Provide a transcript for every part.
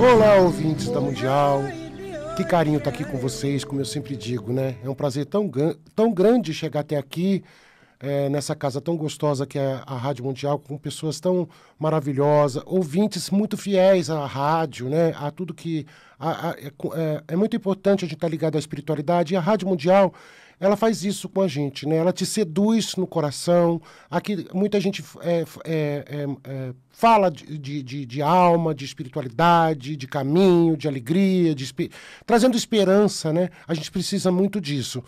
Olá, ouvintes da Mundial. Que carinho estar tá aqui com vocês, como eu sempre digo, né? É um prazer tão, tão grande chegar até aqui, é, nessa casa tão gostosa que é a Rádio Mundial, com pessoas tão maravilhosas, ouvintes muito fiéis à rádio, né? A tudo que. A, a, é, é, é muito importante a gente estar tá ligado à espiritualidade. E a Rádio Mundial ela faz isso com a gente, né? Ela te seduz no coração. Aqui muita gente é, é, é, é fala de, de, de, alma, de espiritualidade, de caminho, de alegria, de esper... trazendo esperança, né? A gente precisa muito disso.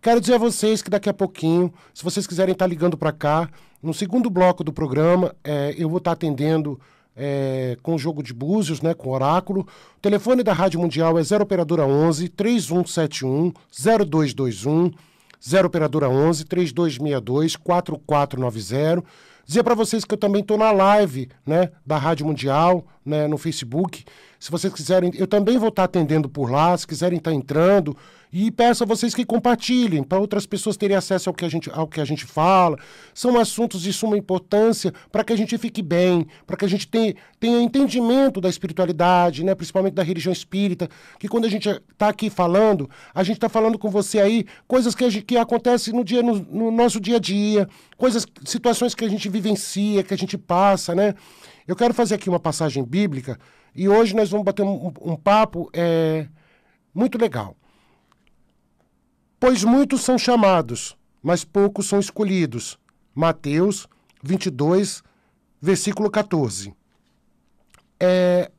Quero dizer a vocês que daqui a pouquinho, se vocês quiserem estar tá ligando para cá, no segundo bloco do programa, é, eu vou estar tá atendendo é, com o jogo de Búzios, né, com o Oráculo. O telefone da Rádio Mundial é 0 operadora 11 3171 0221 0 operadora 11 3262 4490. Dizer para vocês que eu também estou na live, né, da Rádio Mundial, né, no Facebook. Se vocês quiserem, eu também vou estar tá atendendo por lá, se quiserem estar tá entrando, e peço a vocês que compartilhem, para outras pessoas terem acesso ao que a gente, ao que a gente fala. São assuntos de suma importância para que a gente fique bem, para que a gente tenha, tenha entendimento da espiritualidade, né? principalmente da religião espírita, que quando a gente está aqui falando, a gente está falando com você aí coisas que, gente, que acontecem no, dia, no, no nosso dia a dia, coisas, situações que a gente vivencia, que a gente passa, né? Eu quero fazer aqui uma passagem bíblica e hoje nós vamos bater um, um papo é, muito legal. Pois muitos são chamados, mas poucos são escolhidos. Mateus 22, versículo 14. É,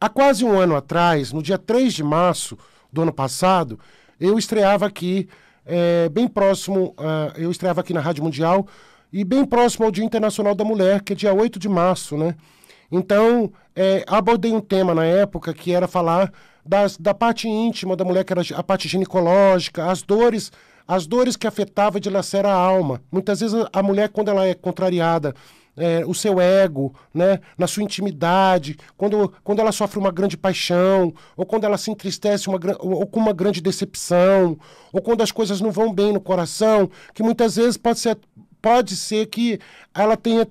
há quase um ano atrás, no dia 3 de março do ano passado, eu estreava aqui, é, bem próximo, uh, eu estreava aqui na Rádio Mundial e bem próximo ao Dia Internacional da Mulher, que é dia 8 de março, né? Então, é, abordei um tema na época que era falar das, da parte íntima da mulher, que era a parte ginecológica, as dores, as dores que afetava e dilacera a alma. Muitas vezes a mulher, quando ela é contrariada, é, o seu ego, né, na sua intimidade, quando, quando ela sofre uma grande paixão, ou quando ela se entristece uma, ou, ou com uma grande decepção, ou quando as coisas não vão bem no coração, que muitas vezes pode ser, pode ser que ela tenha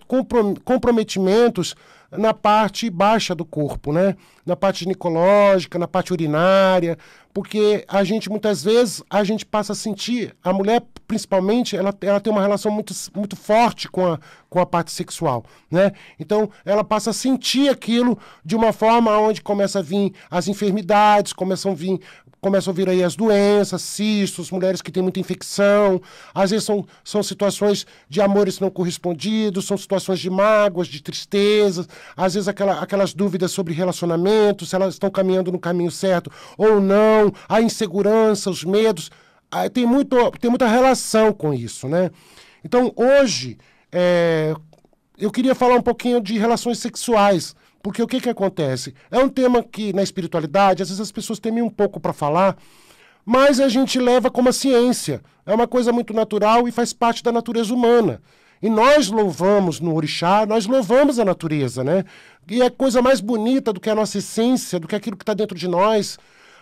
comprometimentos na parte baixa do corpo, né? Na parte ginecológica, na parte urinária, porque a gente muitas vezes a gente passa a sentir, a mulher principalmente, ela, ela tem uma relação muito, muito forte com a, com a parte sexual, né? Então ela passa a sentir aquilo de uma forma onde começa a vir as enfermidades, começam a vir começam a vir aí as doenças, cistos, mulheres que têm muita infecção. Às vezes são, são situações de amores não correspondidos, são situações de mágoas, de tristezas. Às vezes aquela, aquelas dúvidas sobre relacionamento, se elas estão caminhando no caminho certo ou não. A insegurança, os medos. Tem, muito, tem muita relação com isso, né? Então, hoje, é, eu queria falar um pouquinho de relações sexuais porque o que, que acontece? É um tema que, na espiritualidade, às vezes as pessoas temem um pouco para falar, mas a gente leva como a ciência. É uma coisa muito natural e faz parte da natureza humana. E nós louvamos no orixá, nós louvamos a natureza, né? E é coisa mais bonita do que a nossa essência, do que aquilo que está dentro de nós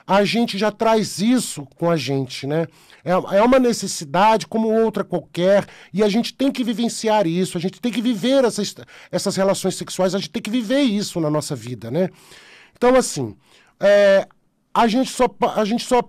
a gente já traz isso com a gente, né? É, é, uma necessidade como outra qualquer e a gente tem que vivenciar isso, a gente tem que viver essas, essas relações sexuais, a gente tem que viver isso na nossa vida, né? Então, assim, é, a gente só, a gente só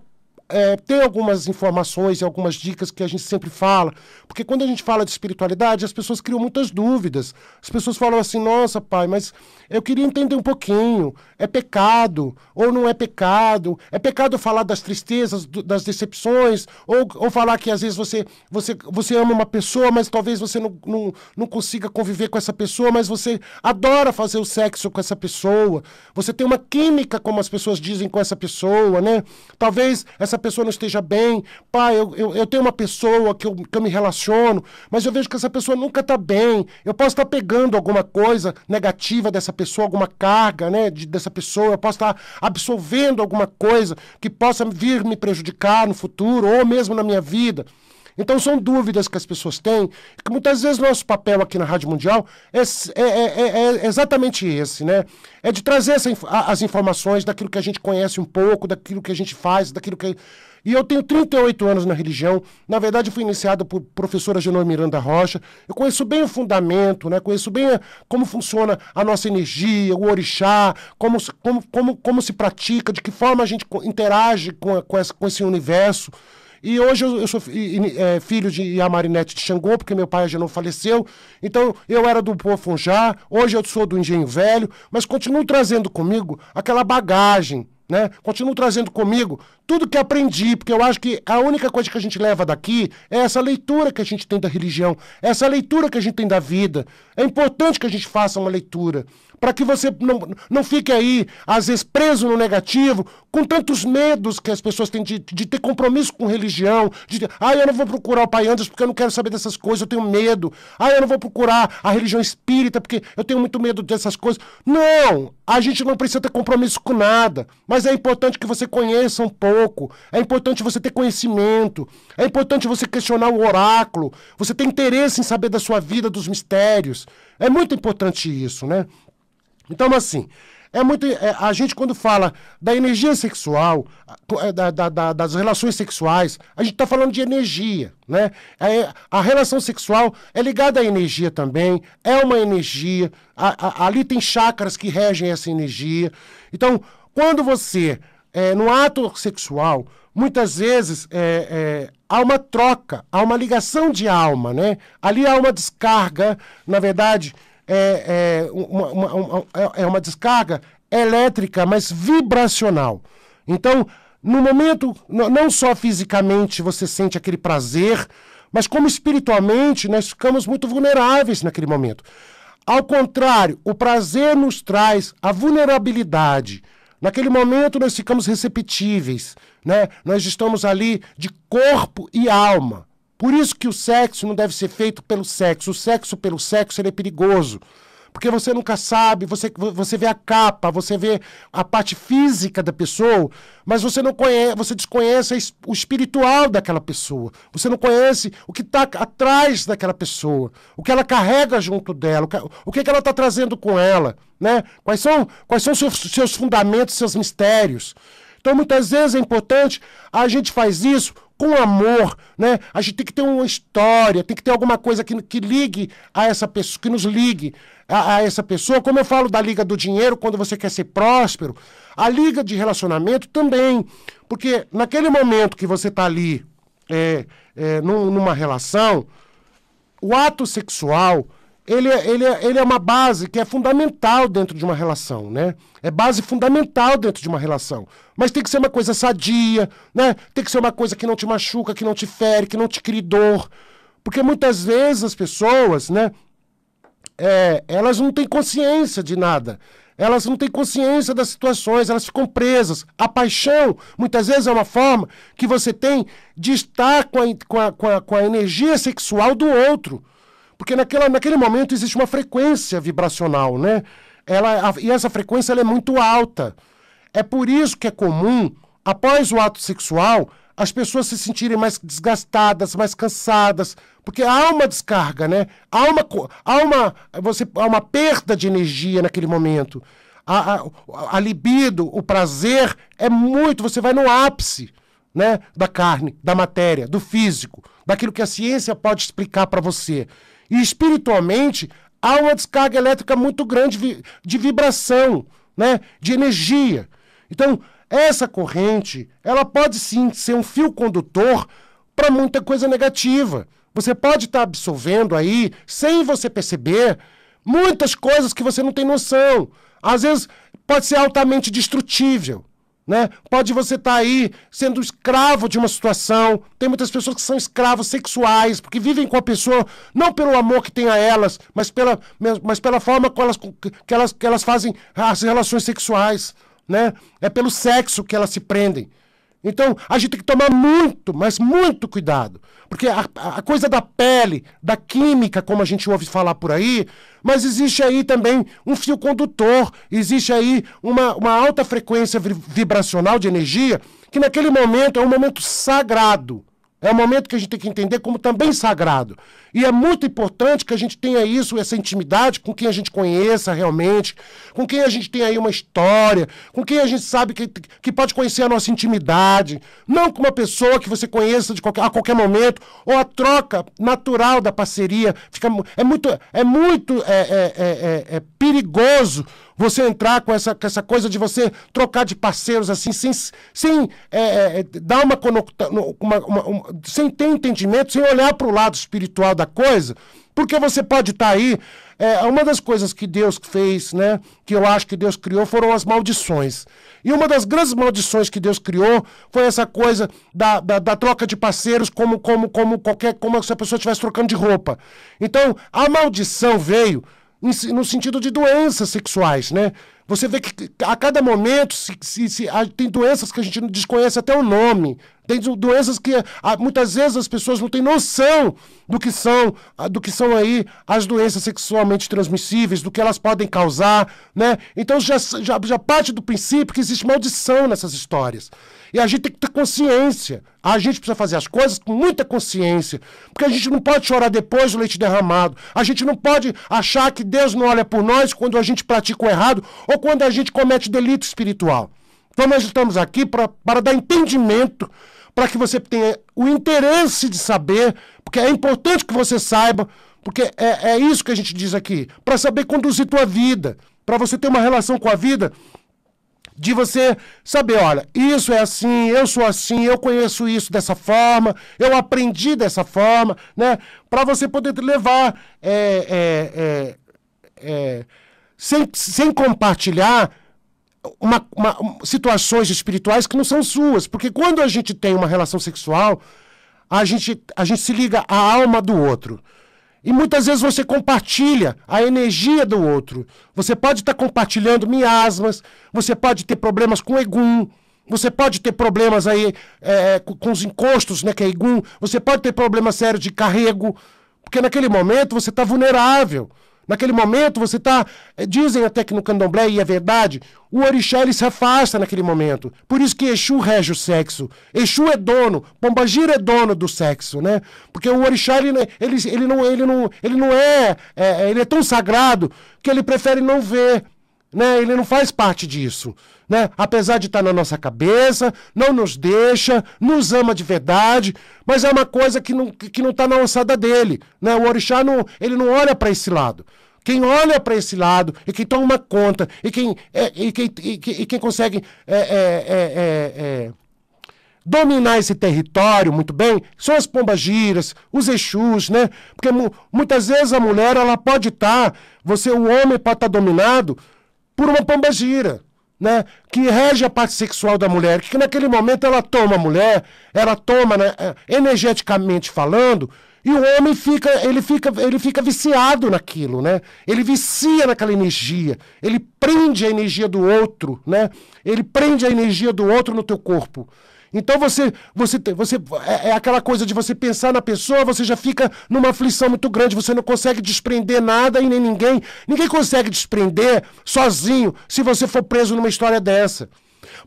é, tem algumas informações e algumas dicas que a gente sempre fala, porque quando a gente fala de espiritualidade, as pessoas criam muitas dúvidas. As pessoas falam assim: nossa, pai, mas eu queria entender um pouquinho, é pecado ou não é pecado. É pecado falar das tristezas, do, das decepções, ou, ou falar que às vezes você, você, você ama uma pessoa, mas talvez você não, não, não consiga conviver com essa pessoa, mas você adora fazer o sexo com essa pessoa. Você tem uma química, como as pessoas dizem, com essa pessoa, né? Talvez essa pessoa não esteja bem. Pai, eu, eu, eu tenho uma pessoa que eu, que eu me relaciono, mas eu vejo que essa pessoa nunca está bem. Eu posso estar tá pegando alguma coisa negativa dessa pessoa, alguma carga, né? De, dessa pessoa, eu posso estar absolvendo alguma coisa que possa vir me prejudicar no futuro ou mesmo na minha vida. Então são dúvidas que as pessoas têm, que muitas vezes nosso papel aqui na Rádio Mundial é, é, é, é, é exatamente esse, né? É de trazer essa, as informações daquilo que a gente conhece um pouco, daquilo que a gente faz, daquilo que... E eu tenho 38 anos na religião. Na verdade, fui iniciado por professora Genor Miranda Rocha. Eu conheço bem o fundamento, né? conheço bem eh, como funciona a nossa energia, o orixá, como, como, como, como se pratica, de que forma a gente interage com, com esse universo. E hoje eu, eu sou é, filho de Yamarinete de Xangô, porque meu pai já não faleceu. Então eu era do Pofonjá, hoje eu sou do Engenho Velho, mas continuo trazendo comigo aquela bagagem. Né? Continuo trazendo comigo tudo que aprendi, porque eu acho que a única coisa que a gente leva daqui é essa leitura que a gente tem da religião, essa leitura que a gente tem da vida. É importante que a gente faça uma leitura para que você não, não fique aí, às vezes, preso no negativo, com tantos medos que as pessoas têm de, de ter compromisso com religião, de ah, eu não vou procurar o Pai andrés porque eu não quero saber dessas coisas, eu tenho medo. Ah, eu não vou procurar a religião espírita porque eu tenho muito medo dessas coisas. Não! A gente não precisa ter compromisso com nada, mas é importante que você conheça um pouco, é importante você ter conhecimento, é importante você questionar o oráculo, você ter interesse em saber da sua vida, dos mistérios. É muito importante isso, né? Então, assim, é muito. É, a gente, quando fala da energia sexual, é, da, da, da, das relações sexuais, a gente está falando de energia, né? É, a relação sexual é ligada à energia também, é uma energia. A, a, ali tem chakras que regem essa energia. Então, quando você, é, no ato sexual, muitas vezes é, é, há uma troca, há uma ligação de alma, né? Ali há uma descarga, na verdade é, é, uma, uma, uma, é, é uma descarga elétrica, mas vibracional. Então, no momento, não só fisicamente você sente aquele prazer, mas como espiritualmente nós ficamos muito vulneráveis naquele momento. Ao contrário, o prazer nos traz a vulnerabilidade. Naquele momento nós ficamos receptíveis, né? Nós estamos ali de corpo e alma. Por isso que o sexo não deve ser feito pelo sexo. O sexo pelo sexo é perigoso. Porque você nunca sabe, você, você vê a capa, você vê a parte física da pessoa, mas você não conhece, você desconhece o espiritual daquela pessoa. Você não conhece o que está atrás daquela pessoa, o que ela carrega junto dela, o que, o que, que ela está trazendo com ela, né? Quais são, quais são seus, seus fundamentos, seus mistérios. Então, muitas vezes é importante, a gente faz isso com amor, né? A gente tem que ter uma história, tem que ter alguma coisa que, que ligue a essa pessoa, que nos ligue a, a essa pessoa. Como eu falo da liga do dinheiro, quando você quer ser próspero, a liga de relacionamento também. Porque naquele momento que você está ali é, é, numa relação, o ato sexual ele, é, ele, é, ele é uma base que é fundamental dentro de uma relação, né? É base fundamental dentro de uma relação. Mas tem que ser uma coisa sadia, né? Tem que ser uma coisa que não te machuca, que não te fere, que não te crie dor. Porque muitas vezes as pessoas, né? É, elas não têm consciência de nada. Elas não têm consciência das situações, elas ficam presas. A paixão, muitas vezes, é uma forma que você tem de estar com a, com a, com a, com a energia sexual do outro porque naquela, naquele momento existe uma frequência vibracional, né? Ela, a, e essa frequência é muito alta. É por isso que é comum, após o ato sexual, as pessoas se sentirem mais desgastadas, mais cansadas, porque há uma descarga, né? Há uma, há uma, você, há uma perda de energia naquele momento. A, a, a libido, o prazer é muito, você vai no ápice né, da carne, da matéria, do físico, daquilo que a ciência pode explicar para você. E espiritualmente, há uma descarga elétrica muito grande de vibração, né? de energia. Então, essa corrente, ela pode sim ser um fio condutor para muita coisa negativa. Você pode estar tá absorvendo aí, sem você perceber, muitas coisas que você não tem noção. Às vezes, pode ser altamente destrutível. Né? Pode você estar tá aí sendo escravo de uma situação. Tem muitas pessoas que são escravos sexuais, porque vivem com a pessoa não pelo amor que tem a elas, mas pela, mas pela forma que elas, que, elas, que elas fazem as relações sexuais. Né? É pelo sexo que elas se prendem. Então, a gente tem que tomar muito, mas muito cuidado. Porque a, a, coisa da pele, da química, como a gente ouve falar por aí, mas existe aí também um fio condutor, existe aí uma, uma alta frequência vibracional de energia, que naquele momento é um momento sagrado. É um momento que a gente tem que entender como também sagrado. E é muito importante que a gente tenha isso, essa intimidade com quem a gente conheça realmente, com quem a gente tem aí uma história, com quem a gente sabe que, que pode conhecer a nossa intimidade. Não com uma pessoa que você conheça de qualquer, a qualquer momento, ou a troca natural da parceria. Fica, é muito, é muito é, é, é, é, é perigoso você entrar com essa, com essa coisa de você trocar de parceiros assim, sem, sem é, é, é dar uma, uma, uma, uma, sem ter entendimento, sem olhar para o lado espiritual da coisa, porque você pode estar tá aí. É, uma das coisas que Deus fez, né? Que eu acho que Deus criou foram as maldições. E uma das grandes maldições que Deus criou foi essa coisa da, da, da troca de parceiros, como, como, como qualquer, como se a pessoa estivesse trocando de roupa. Então, a maldição veio no sentido de doenças sexuais, né? Você vê que a cada momento se, se, se, tem doenças que a gente desconhece até o nome, tem doenças que ah, muitas vezes as pessoas não têm noção do que são, ah, do que são aí as doenças sexualmente transmissíveis, do que elas podem causar, né? Então já, já, já parte do princípio que existe maldição nessas histórias. E a gente tem que ter consciência. A gente precisa fazer as coisas com muita consciência. Porque a gente não pode chorar depois do leite derramado. A gente não pode achar que Deus não olha por nós quando a gente pratica o errado ou quando a gente comete delito espiritual. Então nós estamos aqui pra, para dar entendimento para que você tenha o interesse de saber, porque é importante que você saiba, porque é, é isso que a gente diz aqui, para saber conduzir tua vida, para você ter uma relação com a vida de você saber, olha, isso é assim, eu sou assim, eu conheço isso dessa forma, eu aprendi dessa forma, né? Para você poder levar é, é, é, é, sem, sem compartilhar uma, uma, situações espirituais que não são suas. Porque quando a gente tem uma relação sexual, a gente, a gente se liga à alma do outro. E muitas vezes você compartilha a energia do outro. Você pode estar tá compartilhando miasmas, você pode ter problemas com egum, você pode ter problemas aí é, com, os encostos, né, que é egum, você pode ter problemas sérios de carrego, porque naquele momento você está vulnerável. Naquele momento você está. Eh, dizem até que no candomblé, e é verdade, o orixá ele se afasta naquele momento. Por isso que Exu rege o sexo. Exu é dono, Pombagira é dono do sexo, né? Porque o orixá ele, né, ele, ele, não, ele, não, ele não é, é. Ele é tão sagrado que ele prefere não ver. Né? Ele não faz parte disso, né? Apesar de estar na nossa cabeça, não nos deixa, nos ama de verdade, mas é uma coisa que não que não está na alçada dele, né? O orixá não, ele não olha para esse lado. Quem olha para esse lado e quem toma conta e quem é, e quem, e, e quem consegue é é, é, é, é, dominar esse território muito bem são as pombagiras, os exus, né? Porque muitas vezes a mulher ela pode estar, tá, você o homem pode estar tá dominado por uma pombagira. Né, que rege a parte sexual da mulher, que naquele momento ela toma a mulher, ela toma, né, é, energeticamente falando, e o homem fica, ele fica, ele fica viciado naquilo, né? Ele vicia naquela energia, ele prende a energia do outro, né? Ele prende a energia do outro no teu corpo. Então você, você, você é, é, aquela coisa de você pensar na pessoa, você já fica numa aflição muito grande, você não consegue desprender nada e nem ninguém. Ninguém consegue desprender sozinho se você for preso numa história dessa.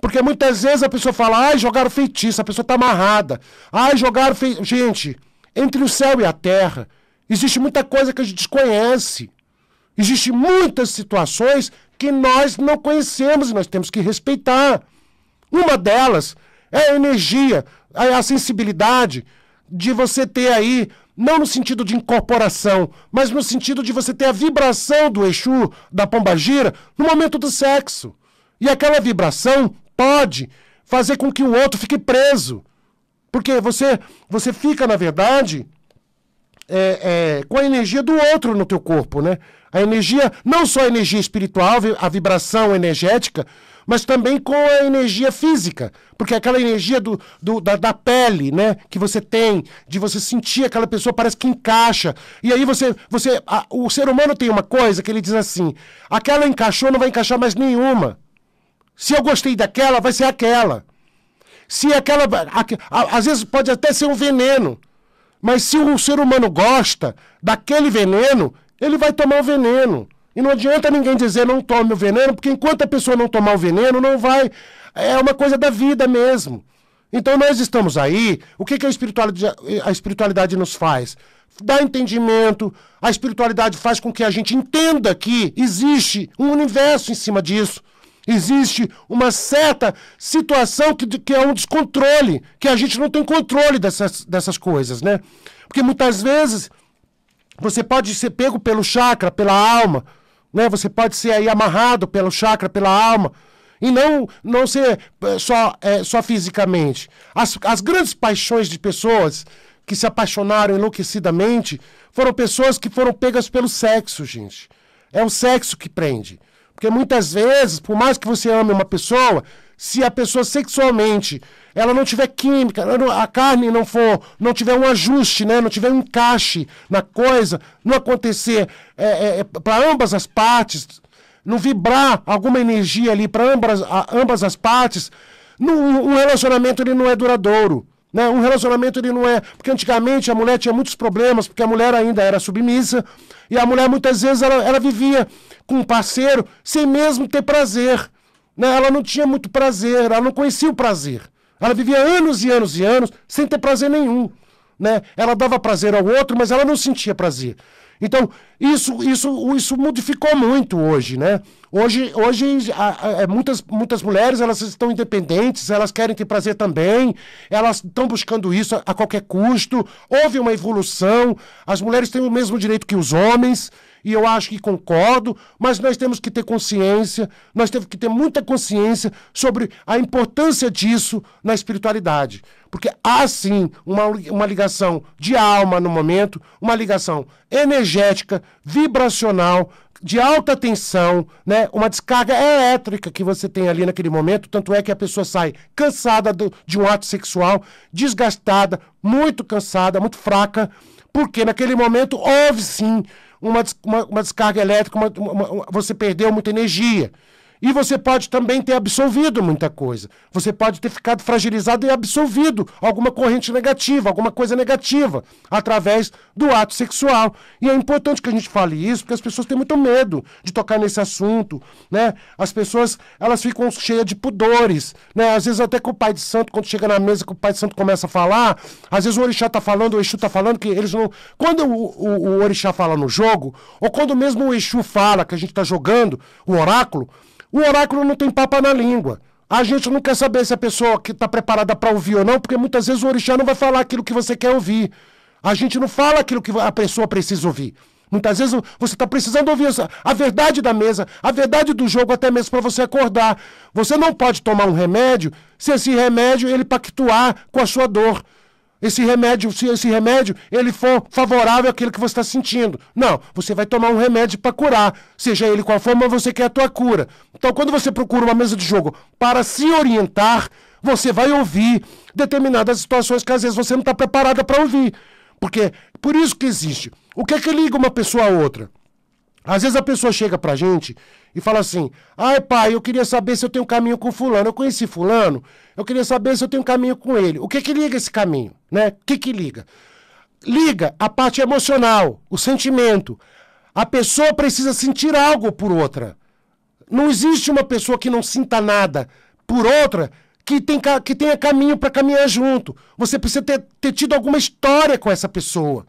Porque muitas vezes a pessoa fala, ai, jogaram feitiço, a pessoa tá amarrada. Ai, jogaram feitiço. Gente, entre o céu e a terra, existe muita coisa que a gente desconhece. Existem muitas situações que nós não conhecemos e nós temos que respeitar. Uma delas é a energia, é a sensibilidade de você ter aí, não no sentido de incorporação, mas no sentido de você ter a vibração do Exu, da pombagira, no momento do sexo. E aquela vibração pode fazer com que o outro fique preso. Porque você, você fica, na verdade, é, é, com a energia do outro no teu corpo, né? A energia, não só a energia espiritual, a vibração energética, mas também com a energia física, porque é aquela energia do, do da, da, pele, né, que você tem, de você sentir aquela pessoa parece que encaixa. E aí você, você, a, o ser humano tem uma coisa que ele diz assim: aquela encaixou, não vai encaixar mais nenhuma. Se eu gostei daquela, vai ser aquela. Se aquela, a, a, às vezes pode até ser um veneno, mas se o ser humano gosta daquele veneno, ele vai tomar o veneno. E não adianta ninguém dizer não tome o veneno, porque enquanto a pessoa não tomar o veneno, não vai. É uma coisa da vida mesmo. Então nós estamos aí. O que, que a, espiritualidade, a espiritualidade nos faz? Dá entendimento. A espiritualidade faz com que a gente entenda que existe um universo em cima disso. Existe uma certa situação que, que é um descontrole, que a gente não tem controle dessas, dessas coisas, né? Porque muitas vezes você pode ser pego pelo chakra, pela alma né? Você pode ser aí amarrado pelo chakra, pela alma, e não, não ser eh, só, é, só fisicamente. As, as grandes paixões de pessoas que se apaixonaram enlouquecidamente foram pessoas que foram pegas pelo sexo, gente. É o sexo que prende. Porque muitas vezes, por mais que você ame uma pessoa, se a pessoa sexualmente ela não tiver química, a carne não for, não tiver um ajuste, né, não tiver um encaixe na coisa, não acontecer é, é, é para ambas as partes, não vibrar alguma energia ali para ambas, ambas as partes, não, um relacionamento ele não é duradouro. Né? Um relacionamento ele não é. Porque antigamente a mulher tinha muitos problemas, porque a mulher ainda era submissa, e a mulher muitas vezes ela, ela vivia com um parceiro sem mesmo ter prazer. Né? Ela não tinha muito prazer, ela não conhecia o prazer. Ela vivia anos e anos e anos sem ter prazer nenhum. Né? Ela dava prazer ao outro, mas ela não sentia prazer. Então, isso, isso, isso modificou muito hoje, né? Hoje, hoje a, a, é, muitas, muitas mulheres elas estão independentes, elas querem ter prazer também, elas estão buscando isso a, a qualquer custo. Houve uma evolução, as mulheres têm o mesmo direito que os homens e eu acho que concordo, mas nós temos que ter consciência, nós temos que ter muita consciência sobre a importância disso na espiritualidade. Porque há sim uma, uma ligação de alma no momento, uma ligação energética, vibracional, de alta tensão, né? uma descarga elétrica que você tem ali naquele momento, tanto é que a pessoa sai cansada do, de um ato sexual, desgastada, muito cansada, muito fraca, porque naquele momento houve sim uma, uma, uma descarga elétrica, uma, uma, você perdeu muita energia. E você pode também ter absolvido muita coisa. Você pode ter ficado fragilizado e absolvido alguma corrente negativa, alguma coisa negativa, através do ato sexual. E é importante que a gente fale isso, porque as pessoas têm muito medo de tocar nesse assunto, né? As pessoas, elas ficam cheias de pudores, né? Às vezes até que o pai de santo, quando chega na mesa, que o pai de santo começa a falar, às vezes o orixá está falando, o Exu está falando, que eles não... Quando o, o, o orixá fala no jogo, ou quando mesmo o Exu fala que a gente está jogando, o oráculo... O oráculo não tem papa na língua. A gente não quer saber se a pessoa que está preparada para ouvir ou não, porque muitas vezes o orixá não vai falar aquilo que você quer ouvir. A gente não fala aquilo que a pessoa precisa ouvir. Muitas vezes você está precisando ouvir a verdade da mesa, a verdade do jogo, até mesmo para você acordar. Você não pode tomar um remédio se esse remédio ele pactuar com a sua dor esse remédio, se esse remédio ele for favorável àquilo que você está sentindo. Não, você vai tomar um remédio para curar, seja ele qual for, mas você quer a tua cura. Então, quando você procura uma mesa de jogo para se orientar, você vai ouvir determinadas situações que às vezes você não está preparada para ouvir. Porque por isso que existe. O que é que liga uma pessoa a outra? Às vezes a pessoa chega pra gente e fala assim: ai pai, eu queria saber se eu tenho caminho com fulano. Eu conheci fulano, eu queria saber se eu tenho caminho com ele. O que que liga esse caminho, né? O que que liga? Liga a parte emocional, o sentimento. A pessoa precisa sentir algo por outra. Não existe uma pessoa que não sinta nada por outra que, tem, que tenha caminho para caminhar junto. Você precisa ter, ter tido alguma história com essa pessoa.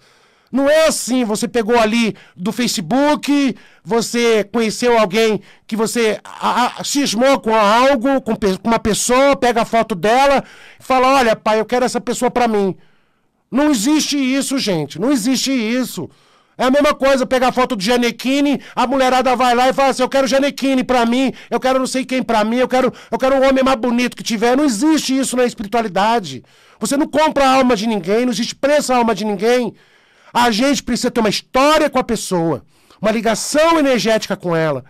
Não é assim, você pegou ali do Facebook, você conheceu alguém que você a, cismou com algo, com, uma pessoa, pega a foto dela e fala: olha, pai, eu quero essa pessoa para mim. Não existe isso, gente. Não existe isso. É a mesma coisa pegar foto do Janequine, a mulherada vai lá e fala assim: eu quero Janequine pra mim, eu quero não sei quem pra mim, eu quero, eu quero um homem mais bonito que tiver. Não existe isso na espiritualidade. Você não compra a alma de ninguém, não existe preço a alma de ninguém. A gente precisa ter uma história com a pessoa, uma ligação energética com ela.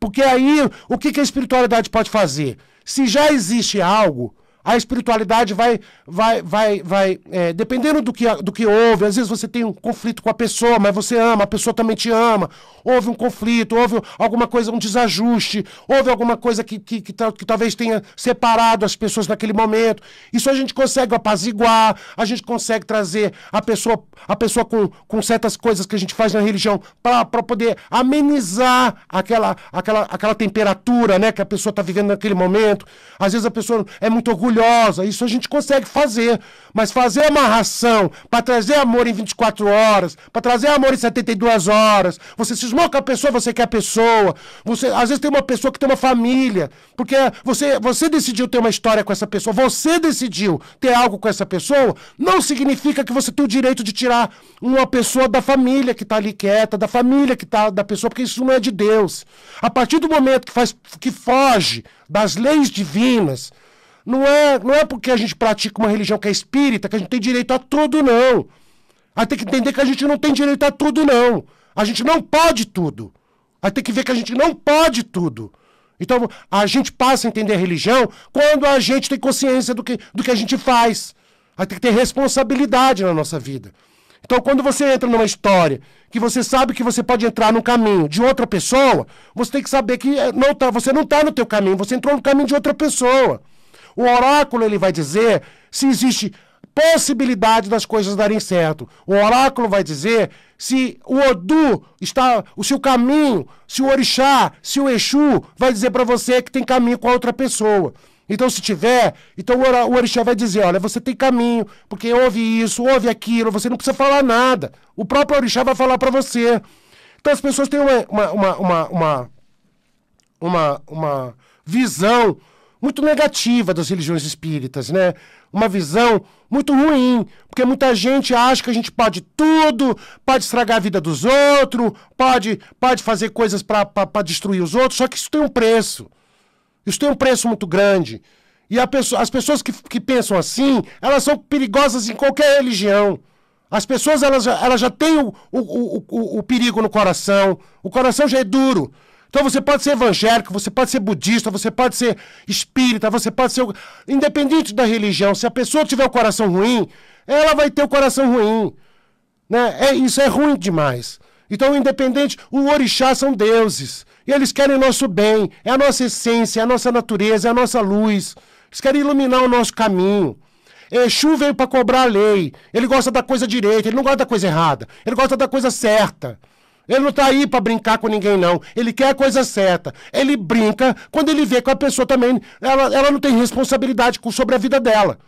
Porque aí, o que, que a espiritualidade pode fazer? Se já existe algo, a espiritualidade vai, vai, vai, vai é, dependendo do que, do que houve, às vezes você tem um conflito com a pessoa, mas você ama, a pessoa também te ama, houve um conflito, houve alguma coisa, um desajuste, houve alguma coisa que, que, que, que talvez tenha separado as pessoas naquele momento, isso a gente consegue apaziguar, a gente consegue trazer a pessoa, a pessoa com, com certas coisas que a gente faz na religião para poder amenizar aquela, aquela, aquela temperatura né, que a pessoa está vivendo naquele momento, às vezes a pessoa é muito orgulhosa, maravilhosa, isso a gente consegue fazer. Mas fazer amarração para trazer amor em 24 horas, para trazer amor em 72 horas, você cismou com a pessoa, você quer a pessoa. Você, às vezes tem uma pessoa que tem uma família, porque você, você decidiu ter uma história com essa pessoa, você decidiu ter algo com essa pessoa, não significa que você tem o direito de tirar uma pessoa da família que está ali quieta, da família que está da pessoa, porque isso não é de Deus. A partir do momento que faz que foge das leis divinas, não é, não é porque a gente pratica uma religião que é espírita que a gente tem direito a tudo, não. Aí tem que entender que a gente não tem direito a tudo, não. A gente não pode tudo. Aí tem que ver que a gente não pode tudo. Então a gente passa a entender a religião quando a gente tem consciência do que, do que a gente faz. Aí tem que ter responsabilidade na nossa vida. Então, quando você entra numa história que você sabe que você pode entrar no caminho de outra pessoa, você tem que saber que eh, não tá, você não está no teu caminho, você entrou no caminho de outra pessoa. O oráculo ele vai dizer se existe possibilidade das coisas darem certo. O oráculo vai dizer se o Odu está, se o caminho, se o orixá, se o Exu vai dizer para você que tem caminho com a outra pessoa. Então, se tiver, então o orixá vai dizer: olha, você tem caminho, porque houve isso, houve aquilo, você não precisa falar nada. O próprio orixá vai falar para você. Então, as pessoas têm uma, uma, uma, uma, uma, uma visão muito negativa das religiões espíritas, né? Uma visão muito ruim, porque muita gente acha que a gente pode tudo, pode estragar a vida dos outros, pode, pode fazer coisas para destruir os outros, só que isso tem um preço. Isso tem um preço muito grande. E pessoa, as pessoas que, que pensam assim, elas são perigosas em qualquer religião. As pessoas elas, elas já têm o, o, o, o, o perigo no coração, o coração já é duro. Então você pode ser evangélico, você pode ser budista, você pode ser espírita, você pode ser. Independente da religião, se a pessoa tiver o coração ruim, ela vai ter o coração ruim. Né? É, isso é ruim demais. Então, independente, o orixá são deuses. E eles querem o nosso bem, é a nossa essência, é a nossa natureza, é a nossa luz. Eles querem iluminar o nosso caminho. Exu veio para cobrar a lei. Ele gosta da coisa direita, ele não gosta da coisa errada. Ele gosta da coisa certa. Ele não está aí para brincar com ninguém, não. Ele quer a coisa certa. Ele brinca quando ele vê que a pessoa também. Ela, ela não tem responsabilidade sobre a vida dela.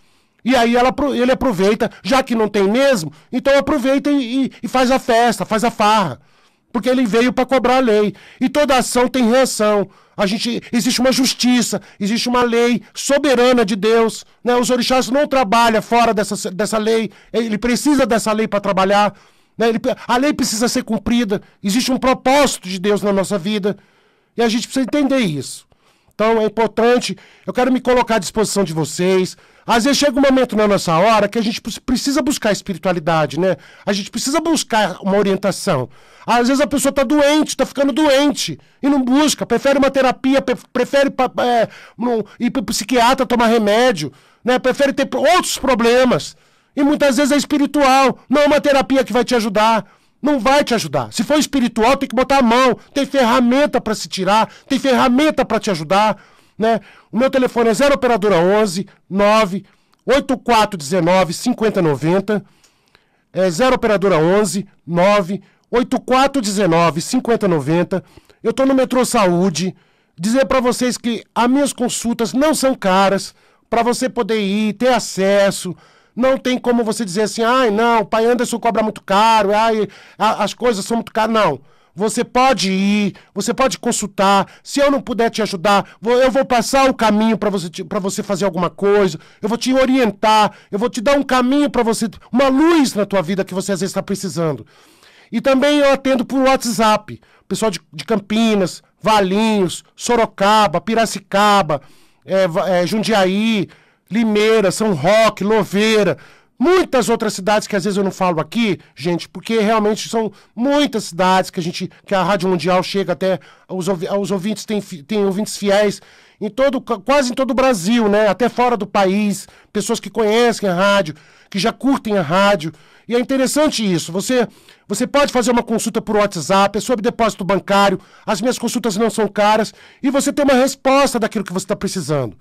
E aí ela, ele aproveita, já que não tem mesmo, então aproveita e, e, e faz a festa, faz a farra. Porque ele veio para cobrar a lei. E toda ação tem reação. A gente, existe uma justiça, existe uma lei soberana de Deus. Né? Os orixás não trabalham fora dessa, dessa lei. Ele precisa dessa lei para trabalhar. Né? Ele, a lei precisa ser cumprida, existe um propósito de Deus na nossa vida e a gente precisa entender isso. Então é importante, eu quero me colocar à disposição de vocês. Às vezes chega um momento na nossa hora que a gente precisa buscar espiritualidade, né? A gente precisa buscar uma orientação. Às vezes a pessoa está doente, está ficando doente e não busca, prefere uma terapia, prefere é, ir para o psiquiatra tomar remédio, né? prefere ter outros problemas. E muitas vezes é espiritual, não é uma terapia que vai te ajudar. Não vai te ajudar. Se for espiritual, tem que botar a mão. Tem ferramenta para se tirar, tem ferramenta para te ajudar. Né? O meu telefone é 0 operadora 11 9 8419 5090. É 0 operadora 11 9 8419 5090. Eu tô no metrô Saúde. Dizer para vocês que as minhas consultas não são caras para você poder ir, ter acesso. Não tem como você dizer assim, ai, não, o pai Anderson cobra muito caro, ai, a, as coisas são muito caras. Não. Você pode ir, você pode consultar. Se eu não puder te ajudar, eu vou passar o caminho para você, você fazer alguma coisa. Eu vou te orientar, eu vou te dar um caminho para você, uma luz na tua vida que você às vezes está precisando. E também eu atendo por WhatsApp. Pessoal de, de Campinas, Valinhos, Sorocaba, Piracicaba, é, é, Jundiaí, Limeira, São Roque, Louveira, muitas outras cidades que às vezes eu não falo aqui, gente, porque realmente são muitas cidades que a gente, que a Rádio Mundial chega até aos, aos ouvintes, tem, tem ouvintes fiéis em todo, quase em todo o Brasil, né? Até fora do país, pessoas que conhecem a rádio, que já curtem a rádio. E é interessante isso. Você, você pode fazer uma consulta por WhatsApp, é sob depósito bancário, as minhas consultas não são caras e você tem uma resposta daquilo que você está precisando.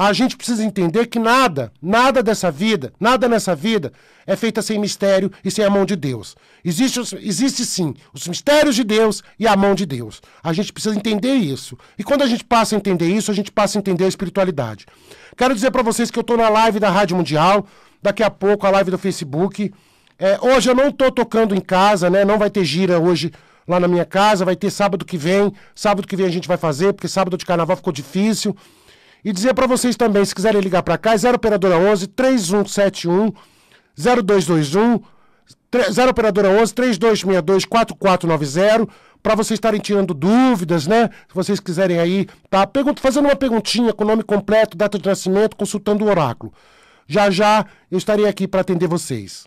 A gente precisa entender que nada, nada dessa vida, nada nessa vida é feita sem mistério e sem a mão de Deus. Existe, existe sim os mistérios de Deus e a mão de Deus. A gente precisa entender isso. E quando a gente passa a entender isso, a gente passa a entender a espiritualidade. Quero dizer para vocês que eu estou na live da Rádio Mundial, daqui a pouco a live do Facebook. É, hoje eu não estou tocando em casa, né? Não vai ter gira hoje lá na minha casa, vai ter sábado que vem. Sábado que vem a gente vai fazer, porque sábado de carnaval ficou difícil. E dizer para vocês também, se quiserem ligar para cá, 0 é operadora 11 3171 0221 0 operadora 11 3262 4490 para vocês estarem tirando dúvidas, né? Se vocês quiserem aí, tá? Pergunto, fazendo uma perguntinha com nome completo, data de nascimento, consultando o oráculo. Já já eu estarei aqui para atender vocês.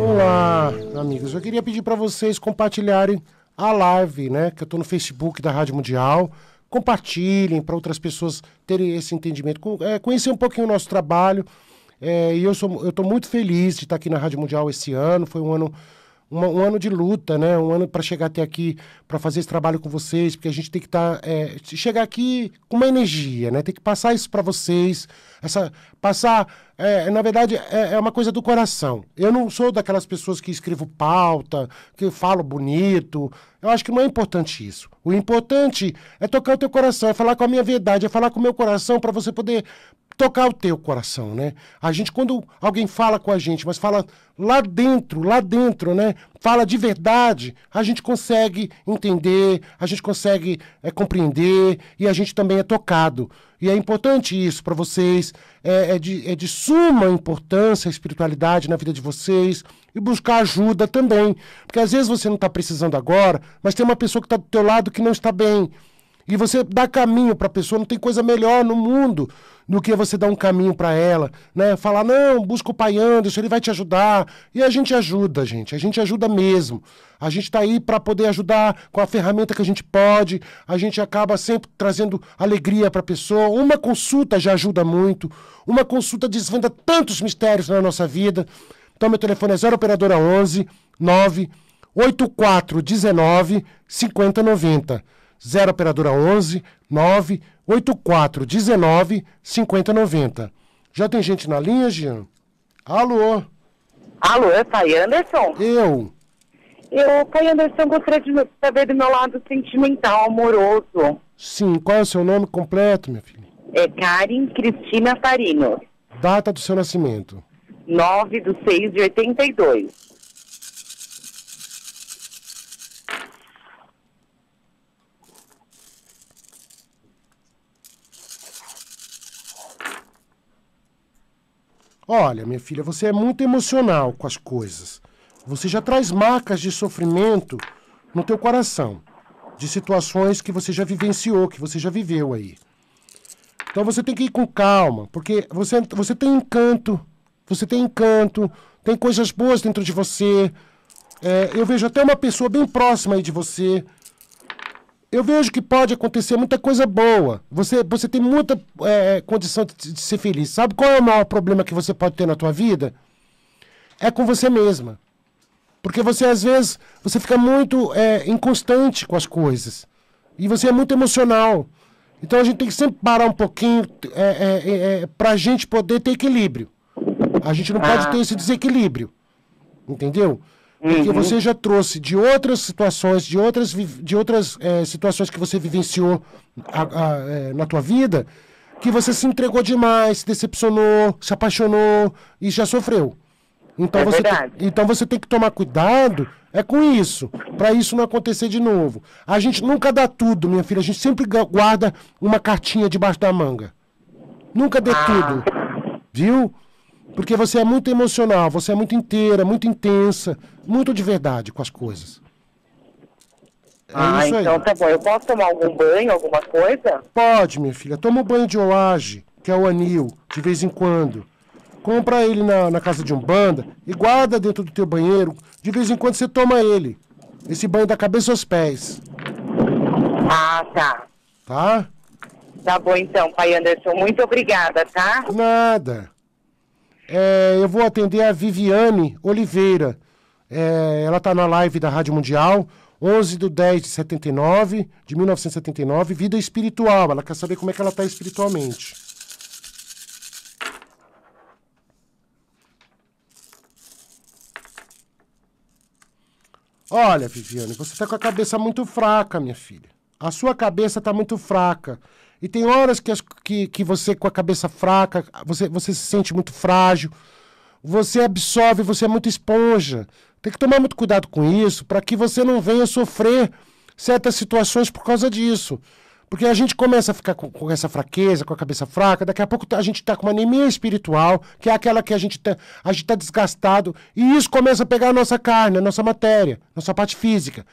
Olá, amigos. Eu queria pedir para vocês compartilharem a live, né, que eu estou no Facebook da Rádio Mundial. Compartilhem para outras pessoas terem esse entendimento, é, conhecer um pouquinho o nosso trabalho. É, e eu estou eu muito feliz de estar aqui na Rádio Mundial esse ano. Foi um ano uma, um ano de luta, né? Um ano para chegar até aqui, para fazer esse trabalho com vocês, porque a gente tem que estar tá, é, chegar aqui com uma energia, né? Tem que passar isso para vocês, essa passar, é, na verdade, é, é, uma coisa do coração. Eu não sou daquelas pessoas que escrevo pauta, que falo bonito. Eu acho que não é importante isso. O importante é tocar o teu coração, é falar com a minha verdade, é falar com o meu coração para você poder tocar o teu coração, né? A gente, quando alguém fala com a gente, mas fala lá dentro, lá dentro, né? Fala de verdade, a gente consegue entender, a gente consegue é, compreender e a gente também é tocado. E é importante isso para vocês, é, é, de, é de suma importância a espiritualidade na vida de vocês e buscar ajuda também. Porque às vezes você não está precisando agora, mas tem uma pessoa que está do teu lado que não está bem e você dá caminho para a pessoa, não tem coisa melhor no mundo do que você dar um caminho para ela, né? Falar, não, busca o pai Anderson, ele vai te ajudar. E a gente ajuda, gente, a gente ajuda mesmo. A gente está aí para poder ajudar com a ferramenta que a gente pode. A gente acaba sempre trazendo alegria para a pessoa. Uma consulta já ajuda muito. Uma consulta desvenda tantos mistérios na nossa vida. Então, meu telefone é 0 operadora 11 9 8419 5090. 0 operadora 11 984 19 5090. Já tem gente na linha, Jean? Alô? Alô, é pai Anderson? Eu. Eu, pai Anderson, gostaria de saber do meu lado sentimental, amoroso. Sim, qual é o seu nome completo, minha filha? É Karen Cristina Farino. Data do seu nascimento? 9 de 6 de 82. Olha, minha filha, você é muito emocional com as coisas. Você já traz marcas de sofrimento no teu coração, de situações que você já vivenciou, que você já viveu aí. Então você tem que ir com calma, porque você, você tem encanto, você tem encanto, tem coisas boas dentro de você. É, eu vejo até uma pessoa bem próxima aí de você eu vejo que pode acontecer muita coisa boa. Você, você tem muita é, condição de, de, ser feliz. Sabe qual é o maior problema que você pode ter na tua vida? É com você mesma. Porque você, às vezes, você fica muito é, inconstante com as coisas. E você é muito emocional. Então a gente tem que sempre parar um pouquinho é, é, é, é para a gente poder ter equilíbrio. A gente não pode ah. ter esse desequilíbrio. Entendeu? Porque uhum. você já trouxe de outras situações, de outras, de outras é, situações que você vivenciou a, a, é, na tua vida, que você se entregou demais, se decepcionou, se apaixonou e já sofreu. Então, é você, Te, então você tem que tomar cuidado é com isso, para isso não acontecer de novo. A gente nunca dá tudo, minha filha, a gente sempre guarda uma cartinha debaixo da manga. Nunca dê ah. tudo. Viu? Porque você é muito emocional, você é muito inteira, muito intensa, muito de verdade com as coisas. É ah, então aí. tá bom. Eu posso tomar algum banho, alguma coisa? Pode, minha filha. Toma o banho de oage, que é o anil, de vez em quando. Compra ele na, na casa de umbanda e guarda dentro do teu banheiro. De vez em quando você toma ele. Esse banho da cabeça aos pés. Ah, tá. Tá? Tá bom então, pai Anderson. Muito obrigada, tá? Nada. É, eu vou atender a Viviane Oliveira. É, ela está na live da Rádio Mundial, 11 de 10 de 79, de 1979, vida espiritual. Ela quer saber como é que ela está espiritualmente. Olha, Viviane, você está com a cabeça muito fraca, minha filha. A sua cabeça está muito fraca. E tem horas que, as, que, que você, com a cabeça fraca, você, você se sente muito frágil, você absorve, você é muito esponja. Tem que tomar muito cuidado com isso para que você não venha sofrer certas situações por causa disso. Porque a gente começa a ficar com, com, essa fraqueza, com a cabeça fraca, daqui a pouco tá, a gente está com uma anemia espiritual, que é aquela que a gente está tá desgastado, e isso começa a pegar a nossa carne, a nossa matéria, nossa parte física.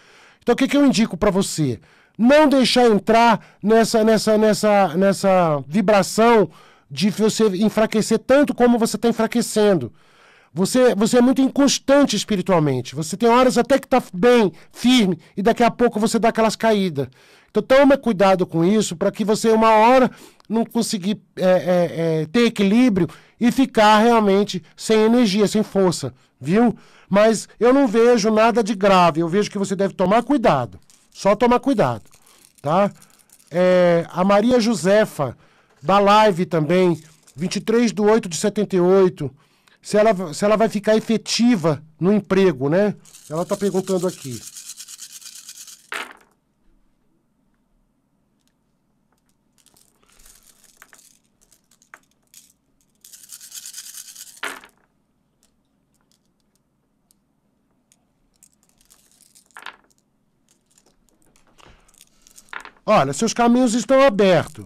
Então o que, que eu indico para você? não deixar entrar nessa, nessa, nessa, nessa vibração de você enfraquecer tanto como você está enfraquecendo. Você, você é muito inconstante espiritualmente. Você tem horas até que está bem, firme, e daqui a pouco você dá aquelas caídas. Então tome cuidado com isso para que você, uma hora, não conseguir é, é, é, ter equilíbrio e ficar realmente sem energia, sem força, viu? Mas eu não vejo nada de grave. Eu vejo que você deve tomar cuidado. Só tomar cuidado, tá? É, a Maria Josefa, da live também, 23 de 8 de 78, se ela, se ela vai ficar efetiva no emprego, né? Ela está perguntando aqui. Olha, seus caminhos estão abertos.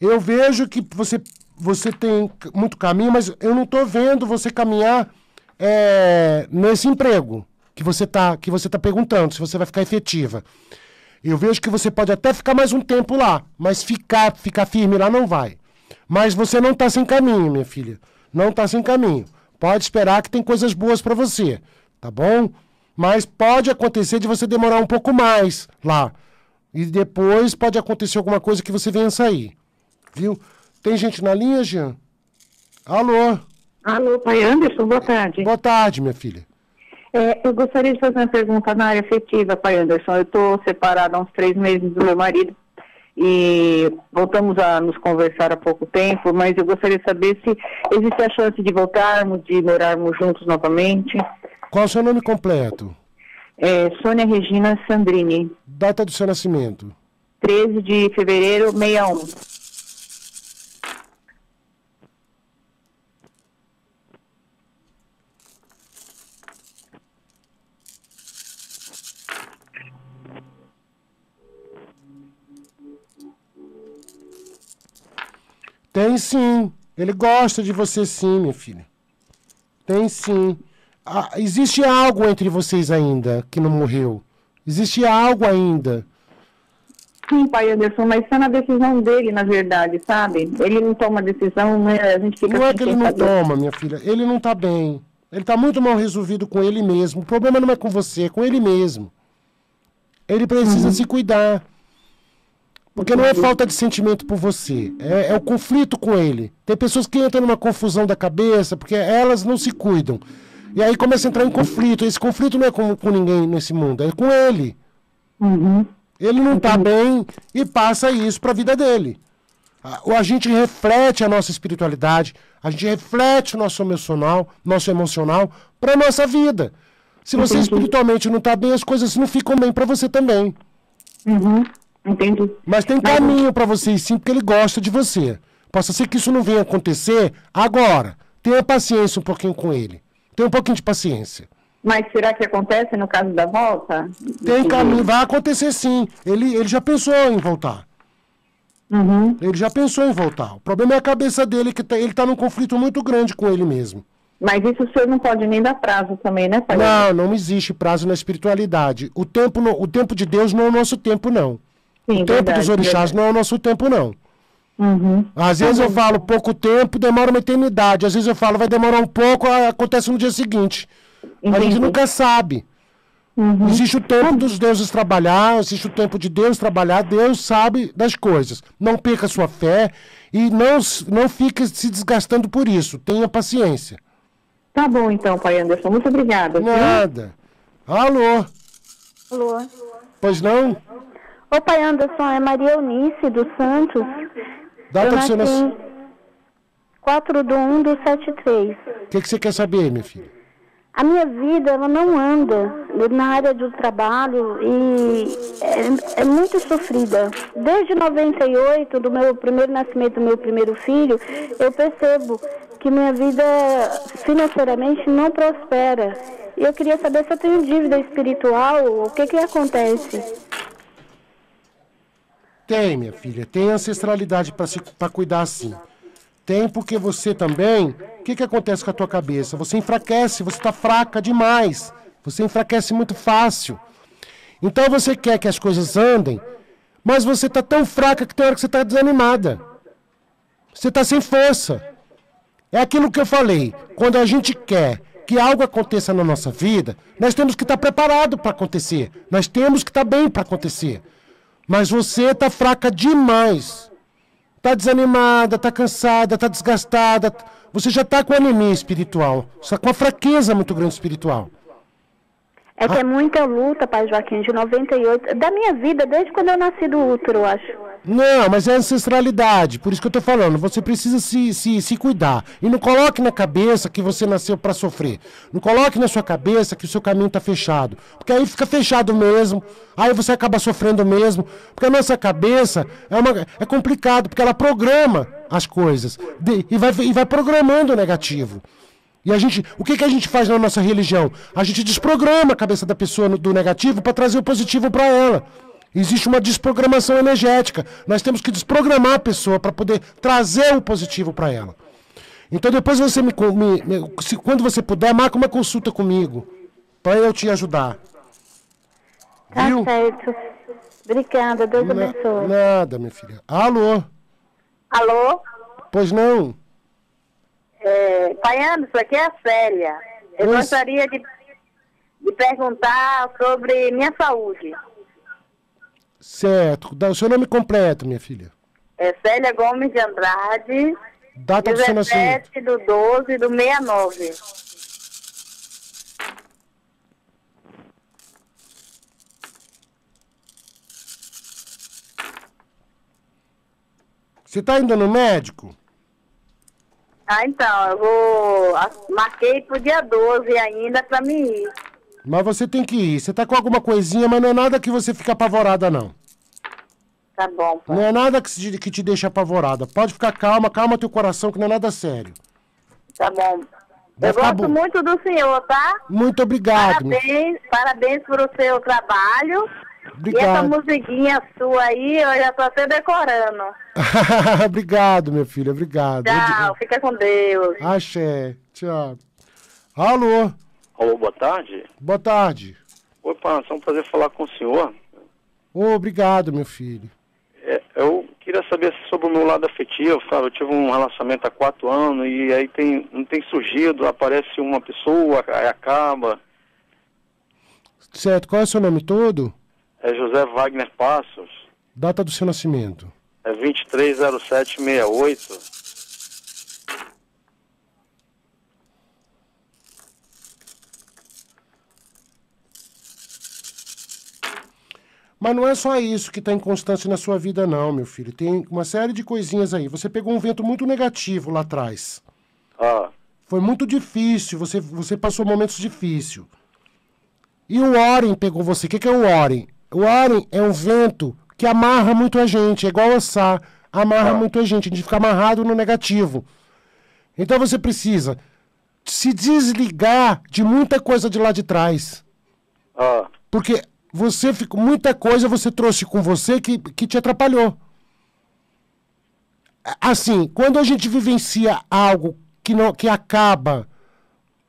Eu vejo que você, você tem muito caminho, mas eu não estou vendo você caminhar é, nesse emprego que você está que você tá perguntando se você vai ficar efetiva. Eu vejo que você pode até ficar mais um tempo lá, mas ficar ficar firme lá não vai. Mas você não está sem caminho, minha filha. Não está sem caminho. Pode esperar que tem coisas boas para você, tá bom? Mas pode acontecer de você demorar um pouco mais lá. E depois pode acontecer alguma coisa que você venha sair. Viu? Tem gente na linha, Jean? Alô? Alô, pai Anderson, boa tarde. Boa tarde, minha filha. É, eu gostaria de fazer uma pergunta na área afetiva, pai Anderson. Eu estou separada há uns três meses do meu marido e voltamos a nos conversar há pouco tempo, mas eu gostaria de saber se existe a chance de voltarmos, de morarmos juntos novamente. Qual é o seu nome completo? É, Sônia Regina Sandrini. Data do seu nascimento? 13 de fevereiro, 61. Tem sim. Ele gosta de você sim, minha filha. Tem sim. Ah, existe algo entre vocês ainda que não morreu. Existe algo ainda. Sim, pai Anderson, mas está na decisão dele, na verdade, sabe? Ele não toma decisão, né? A gente fica Não é que ele não saber. toma, minha filha. Ele não está bem. Ele está muito mal resolvido com ele mesmo. O problema não é com você, é com ele mesmo. Ele precisa uhum. se cuidar. Porque não é falta de sentimento por você, é, é, o conflito com ele. Tem pessoas que entram numa confusão da cabeça porque elas não se cuidam. E aí começa a entrar em conflito. Esse conflito não é com, com ninguém nesse mundo, é com ele. Uhum. Ele não está uhum. bem e passa isso para a vida dele. A gente reflete a nossa espiritualidade, a gente reflete o nosso emocional, nosso emocional para nossa vida. Se você Entendi. espiritualmente não está bem, as coisas não ficam bem para você também. Uhum. Mas tem caminho para você sim, porque ele gosta de você. Possa ser que isso não venha acontecer agora. Tenha paciência um pouquinho com ele. Tem um pouquinho de paciência. Mas será que acontece no caso da volta? Tem caminho, vai acontecer sim. Ele, ele já pensou em voltar. Uhum. Ele já pensou em voltar. O problema é a cabeça dele, que tá, ele está num conflito muito grande com ele mesmo. Mas isso o senhor não pode nem dar prazo também, né, Não, não existe prazo na espiritualidade. O tempo, o tempo de Deus não é o nosso tempo, não. Sim, o tempo verdade, dos orixás verdade. não é o nosso tempo, não. Uhum. Às vezes eu falo pouco tempo, demora uma eternidade. Às vezes eu falo vai demorar um pouco, acontece no dia seguinte. Entendi. A gente nunca sabe. Uhum. Existe o tempo dos deuses trabalhar, existe o tempo de Deus trabalhar, Deus sabe das coisas. Não perca sua fé e não, não fique se desgastando por isso. Tenha paciência. Tá bom então, pai Anderson. Muito obrigada. Nada. Alô? Alô? Pois não? Ô, pai Anderson, é Maria Eunice dos Santos. Data do seu nascimento. 4 do 1 do 73. O que, que você quer saber, minha filha? A minha vida, ela não anda na área do trabalho e é, é, muito sofrida. Desde 98, do meu primeiro nascimento do meu primeiro filho, eu percebo que minha vida financeiramente não prospera. E eu queria saber se eu tenho dívida espiritual, o que que acontece? Tem, minha filha, tem ancestralidade para cuidar assim Tem porque você também. O que, que acontece com a tua cabeça? Você enfraquece, você está fraca demais. Você enfraquece muito fácil. Então você quer que as coisas andem, mas você está tão fraca que tem hora que você está desanimada. Você está sem força. É aquilo que eu falei. Quando a gente quer que algo aconteça na nossa vida, nós temos que estar tá preparado para acontecer. Nós temos que estar tá bem para acontecer. Mas você tá fraca demais. Tá desanimada, tá cansada, tá desgastada. Você já tá com anemia espiritual. Só com a fraqueza muito grande espiritual. É ah. que é muita luta, Pai Joaquim, de 98, da minha vida, desde quando eu nasci do útero, eu acho. Não, mas é ancestralidade, por isso que eu tô falando. Você precisa se, se, se cuidar. E não coloque na cabeça que você nasceu para sofrer. Não coloque na sua cabeça que o seu caminho tá fechado. Porque aí fica fechado mesmo, aí você acaba sofrendo mesmo. Porque a nossa cabeça é, uma, é complicado, porque ela programa as coisas de, e, vai, e vai programando o negativo. E a gente, o que, que a gente faz na nossa religião? A gente desprograma a cabeça da pessoa do negativo para trazer o positivo para ela. Existe uma desprogramação energética. Nós temos que desprogramar a pessoa para poder trazer o positivo para ela. Então depois você me, me, me se, quando você puder, marca uma consulta comigo para eu te ajudar. Tá Viu? certo. Obrigada, Deus Na, abençoe. Nada, minha filha. Alô? Alô? Pois não. É, pai Anderson, aqui é a Célia. Eu gostaria de, de perguntar sobre minha saúde. Certo. Dá o seu nome completo, minha filha. É Célia Gomes de Andrade. Data 17 do seu nascimento. do 12 do 69. Você está indo no médico? Ah, então, eu vou. Marquei pro dia 12 ainda pra mim ir. Mas você tem que ir. Você tá com alguma coisinha, mas não é nada que você fica apavorada, não. Tá bom, pai. Não é nada que, que te deixa apavorada. Pode ficar calma, calma teu coração, que não é nada sério. Tá bom. Vai eu gosto bom. muito do senhor, tá? Muito obrigado. Parabéns, parabéns pelo seu trabalho. Obrigado. E essa musiquinha sua aí, eu já tô até decorando. obrigado, minha filha, obrigado. Tchau, fica com Deus. Axé, tchau. Alô? Alô, boa tarde. Boa tarde. Oi, Pança, é um prazer falar com o senhor. Oh, obrigado, meu filho. É, eu queria saber sobre o meu lado afetivo, sabe? Eu tive um relacionamento há quatro anos e aí tem, não tem surgido, aparece uma pessoa, aí acaba. Certo, qual é o seu nome todo? é José Wagner Passos. Data do seu nascimento? É 230768. Mas não é só isso que está em constância na sua vida, não, meu filho. Tem uma série de coisinhas aí. Você pegou um vento muito negativo lá atrás. Ah. Foi muito difícil. Você, você passou momentos difíceis. E o Oren pegou você. O que, que é o Oren? O Aren é um vento que amarra muito a gente, é igual o Sá, amarra ah. muito a gente, a gente fica amarrado no negativo. Então você precisa se desligar de muita coisa de lá de trás. Ah. Porque você ficou. Muita coisa você trouxe com você que, que te atrapalhou. Assim, quando a gente vivencia algo que, não, que acaba,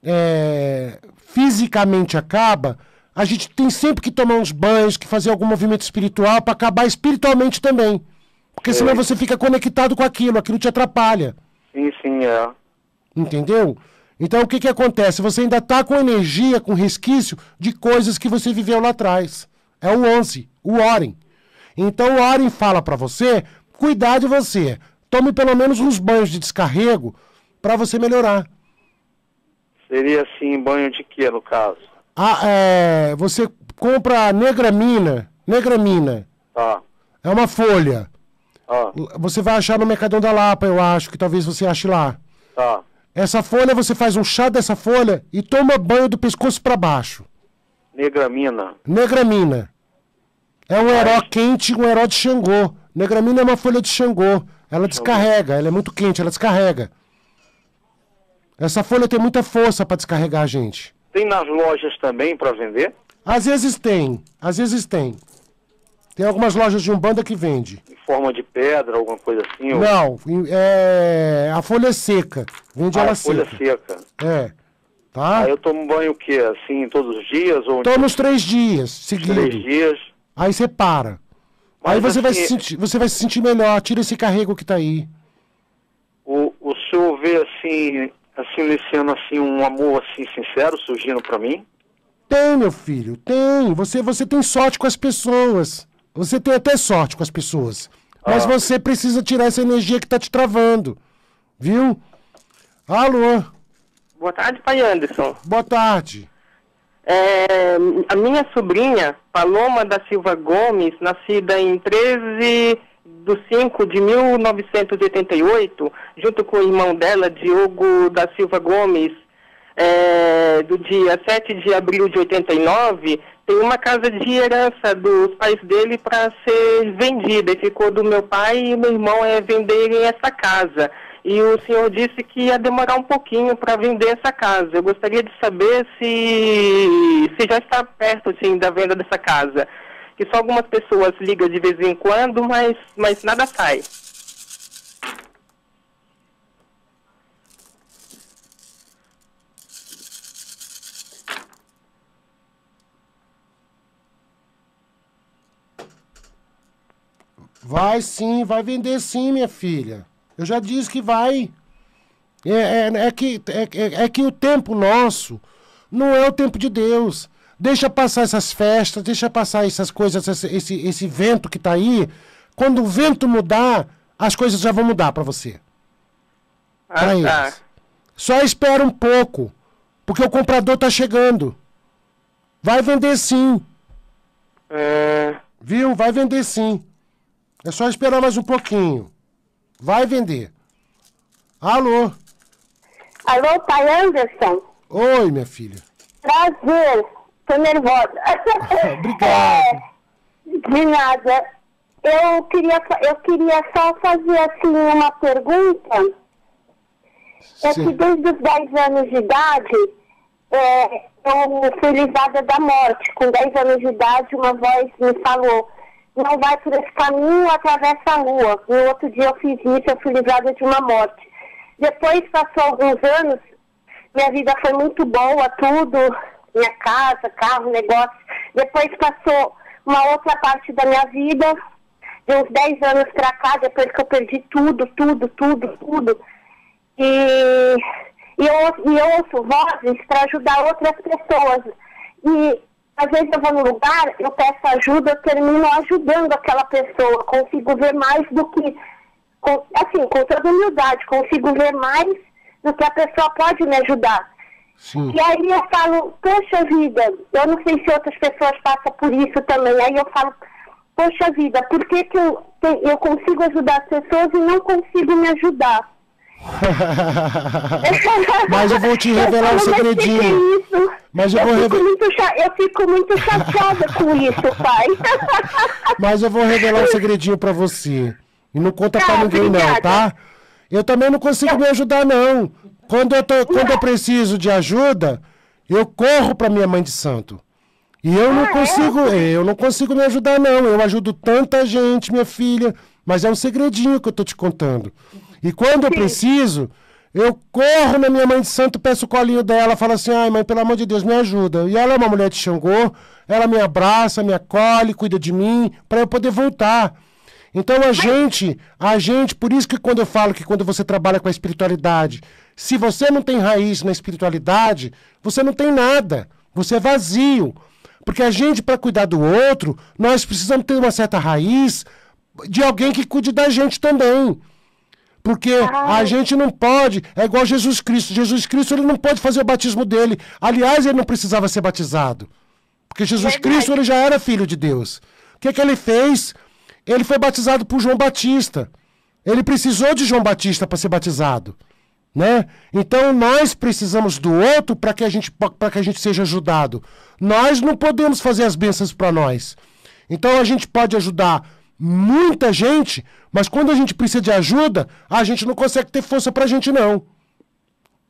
é, fisicamente acaba, a gente tem sempre que tomar uns banhos, que fazer algum movimento espiritual para acabar espiritualmente também. Porque senão é você fica conectado com aquilo, aquilo te atrapalha. Sim, sim, é. Entendeu? Então o que, que acontece? Você ainda está com energia, com resquício de coisas que você viveu lá atrás. É o 11, o Oren. Então o Oren fala para você cuidar de você. Tome pelo menos uns banhos de descarrego para você melhorar. Seria assim, banho de quê no caso? a, ah, é, você compra negramina, negramina. Tá. É uma folha. Tá. Você vai achar no Mercadão da Lapa, eu acho, que talvez você ache lá. Tá. Essa folha, você faz um chá dessa folha e toma banho do pescoço para baixo. Negramina. Negramina. É um heró quente, um heró de Xangô. Negramina é uma folha de Xangô. Ela Xangô. descarrega, ela é muito quente, ela descarrega. Essa folha tem muita força para descarregar a gente. Tem nas lojas também para vender? Às vezes tem, às vezes tem. Tem algumas lojas de Umbanda que vende. Em forma de pedra, alguma coisa assim? Ou... Não, é... a folha é seca. Vende ah, ela a folha é seca. seca. É. Tá? Aí eu tomo banho o quê? Assim, todos os dias? Ou... Toma os três dias seguidos. Três dias. Aí você para. Mas aí você, assim, vai se assim, sentir, você vai se sentir melhor, tira esse carrego que tá aí. O, o senhor vê assim, assim, nesse ano, assim, um amor, assim, sincero surgindo para mim? Tem, meu filho, tem. Você, você tem sorte com as pessoas. Você tem até sorte com as pessoas. Ah. Mas você precisa tirar essa energia que tá te travando. Viu? Alô? Ah, Boa tarde, pai Anderson. Boa tarde. É, a minha sobrinha, Paloma da Silva Gomes, nascida em 13 do 5 de 1988, junto com o irmão dela, Diogo da Silva Gomes, é, do dia 7 de abril de 89, tem uma casa de herança dos pais dele para ser vendida. E ficou do meu pai e meu irmão é venderem essa casa. E o senhor disse que ia demorar um pouquinho para vender essa casa. Eu gostaria de saber se, se já está perto sim, da venda dessa casa que só algumas pessoas ligam de vez em quando, mas, mas nada sai. Vai sim, vai vender sim, minha filha. Eu já disse que vai. É, é, é que, é, é, é que o tempo nosso não é o tempo de Deus. Deixa passar essas festas, deixa passar essas coisas, esse, esse vento que está aí. Quando o vento mudar, as coisas já vão mudar para você. Ah, pra Tá. Só espera um pouco, porque o comprador está chegando. Vai vender sim. É... Viu? Vai vender sim. É só esperar mais um pouquinho. Vai vender. Alô? Alô, pai Anderson. Oi, minha filha. Prazer. Tô nervosa. É, de nada. Eu queria, eu queria só fazer assim uma pergunta. Sim. É que desde os 10 anos de idade, é, eu fui livrada da morte. Com 10 anos de idade, uma voz me falou, não vai por esse caminho, atravessa a rua. No outro dia eu fiz isso, eu fui livrada de uma morte. Depois passou alguns anos, minha vida foi muito boa, tudo minha casa, carro, negócio. Depois passou uma outra parte da minha vida, de uns 10 anos pra cá, depois que eu perdi tudo, tudo, tudo, tudo. E, e, eu, e eu ouço vozes para ajudar outras pessoas. E às vezes eu vou num lugar, eu peço ajuda, eu termino ajudando aquela pessoa. Consigo ver mais do que. Com, assim, com toda humildade, consigo ver mais do que a pessoa pode me ajudar. Sim. E aí eu falo, poxa vida, eu não sei se outras pessoas passam por isso também. Aí eu falo, poxa vida, por que, que eu, eu consigo ajudar as pessoas e não consigo me ajudar? Mas eu vou te revelar o um é segredinho. Mas eu, eu, vou fico muito cha... eu fico muito chateada com isso, pai. Mas eu vou revelar um segredinho para você. E não conta tá, pra ninguém, obrigada. não, tá? Eu também não consigo me ajudar, não. Quando eu, tô, quando eu preciso de ajuda, eu corro para minha mãe de santo. E eu não ah, é? consigo, é? eu não consigo me ajudar, não. Eu ajudo tanta gente, minha filha, mas é um segredinho que eu tô te contando. E quando Sim. eu preciso, eu corro na minha mãe de santo, peço o colinho dela, falo assim, ai mãe, pelo amor de Deus, me ajuda. E ela é uma mulher de Xangô, ela me abraça, me acolhe, cuida de mim, para eu poder voltar. Então a gente, a gente, por isso que quando eu falo que quando você trabalha com a espiritualidade, se você não tem raiz na espiritualidade, você não tem nada, você é vazio. Porque a gente, para cuidar do outro, nós precisamos ter uma certa raiz de alguém que cuide da gente também. Porque a gente não pode, é igual Jesus Cristo. Jesus Cristo ele não pode fazer o batismo dele. Aliás, ele não precisava ser batizado. Porque Jesus Cristo ele já era filho de Deus. O que, é que ele fez? Ele foi batizado por João Batista. Ele precisou de João Batista para ser batizado. Né? Então nós precisamos do outro para que, a gente, que a gente seja ajudado. Nós não podemos fazer as bênçãos para nós. Então a gente pode ajudar muita gente, mas quando a gente precisa de ajuda, a gente não consegue ter força para a gente, não.